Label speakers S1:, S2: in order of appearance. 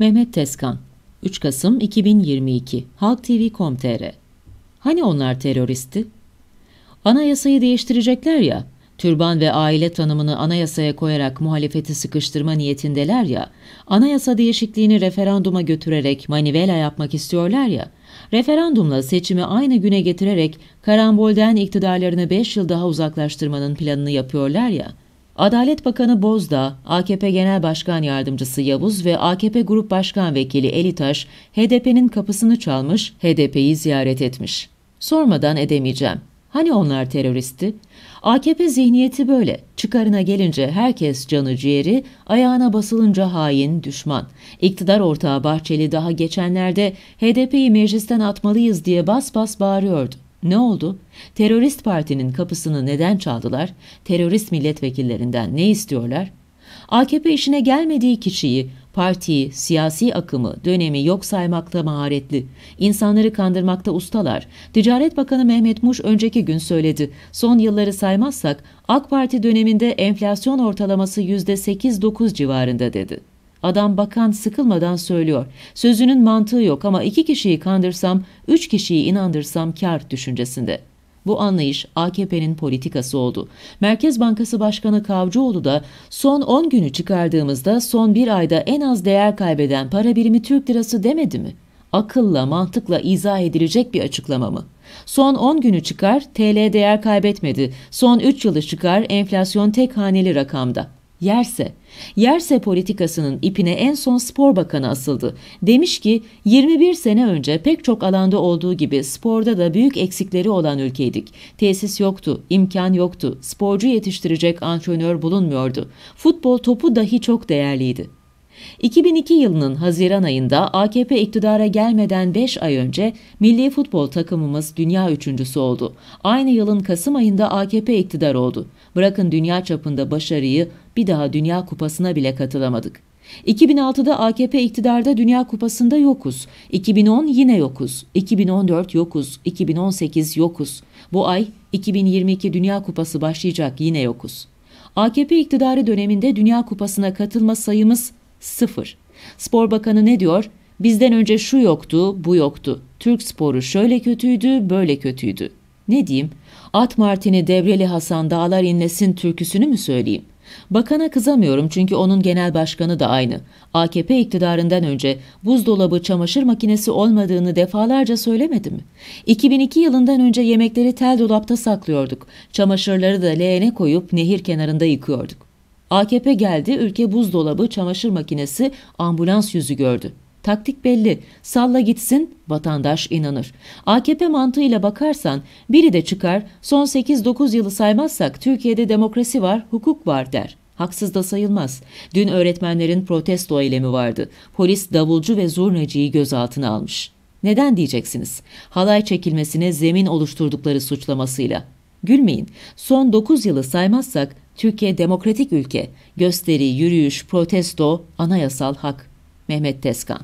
S1: Mehmet Teskan, 3 Kasım 2022 Halk TV.com.tr Hani onlar teröristti? Anayasayı değiştirecekler ya, türban ve aile tanımını anayasaya koyarak muhalefeti sıkıştırma niyetindeler ya, anayasa değişikliğini referanduma götürerek manivela yapmak istiyorlar ya, referandumla seçimi aynı güne getirerek karambolden iktidarlarını 5 yıl daha uzaklaştırmanın planını yapıyorlar ya, Adalet Bakanı Bozdağ, AKP Genel Başkan Yardımcısı Yavuz ve AKP Grup Başkan Vekili Elitaş, HDP'nin kapısını çalmış, HDP'yi ziyaret etmiş. Sormadan edemeyeceğim. Hani onlar teröristti? AKP zihniyeti böyle. Çıkarına gelince herkes canı ciğeri, ayağına basılınca hain, düşman. İktidar ortağı Bahçeli daha geçenlerde HDP'yi meclisten atmalıyız diye bas bas bağırıyordu. Ne oldu? Terörist partinin kapısını neden çaldılar? Terörist milletvekillerinden ne istiyorlar? AKP işine gelmediği kişiyi, partiyi, siyasi akımı, dönemi yok saymakta maharetli. insanları kandırmakta ustalar. Ticaret Bakanı Mehmet Muş önceki gün söyledi. Son yılları saymazsak AK Parti döneminde enflasyon ortalaması %8-9 civarında dedi. Adam bakan sıkılmadan söylüyor. Sözünün mantığı yok ama iki kişiyi kandırsam, üç kişiyi inandırsam kar düşüncesinde. Bu anlayış AKP'nin politikası oldu. Merkez Bankası Başkanı Kavcıoğlu da son 10 günü çıkardığımızda son bir ayda en az değer kaybeden para birimi Türk lirası demedi mi? Akılla, mantıkla izah edilecek bir açıklama mı? Son 10 günü çıkar, TL değer kaybetmedi. Son 3 yılı çıkar, enflasyon tek haneli rakamda. Yerse, Yerse politikasının ipine en son spor bakanı asıldı. Demiş ki 21 sene önce pek çok alanda olduğu gibi sporda da büyük eksikleri olan ülkeydik. Tesis yoktu, imkan yoktu, sporcu yetiştirecek antrenör bulunmuyordu. Futbol topu dahi çok değerliydi. 2002 yılının Haziran ayında AKP iktidara gelmeden 5 ay önce milli futbol takımımız dünya üçüncüsü oldu. Aynı yılın Kasım ayında AKP iktidar oldu. Bırakın dünya çapında başarıyı bir daha Dünya Kupası'na bile katılamadık. 2006'da AKP iktidarda Dünya Kupası'nda yokuz. 2010 yine yokuz. 2014 yokuz. 2018 yokuz. Bu ay 2022 Dünya Kupası başlayacak yine yokuz. AKP iktidarı döneminde Dünya Kupası'na katılma sayımız Sıfır. Spor Bakanı ne diyor? Bizden önce şu yoktu, bu yoktu. Türk sporu şöyle kötüydü, böyle kötüydü. Ne diyeyim? At Martini Devreli Hasan Dağlar inlesin türküsünü mü söyleyeyim? Bakana kızamıyorum çünkü onun genel başkanı da aynı. AKP iktidarından önce buzdolabı çamaşır makinesi olmadığını defalarca söylemedi mi? 2002 yılından önce yemekleri tel dolapta saklıyorduk. Çamaşırları da leğene koyup nehir kenarında yıkıyorduk. AKP geldi, ülke buzdolabı, çamaşır makinesi, ambulans yüzü gördü. Taktik belli. Salla gitsin, vatandaş inanır. AKP mantığıyla bakarsan biri de çıkar, son 8-9 yılı saymazsak Türkiye'de demokrasi var, hukuk var der. Haksız da sayılmaz. Dün öğretmenlerin protesto eylemi vardı. Polis davulcu ve zurnacıyı gözaltına almış. Neden diyeceksiniz? Halay çekilmesine zemin oluşturdukları suçlamasıyla. Gülmeyin. Son 9 yılı saymazsak Türkiye demokratik ülke. Gösteri, yürüyüş, protesto, anayasal hak. Mehmet Tezkan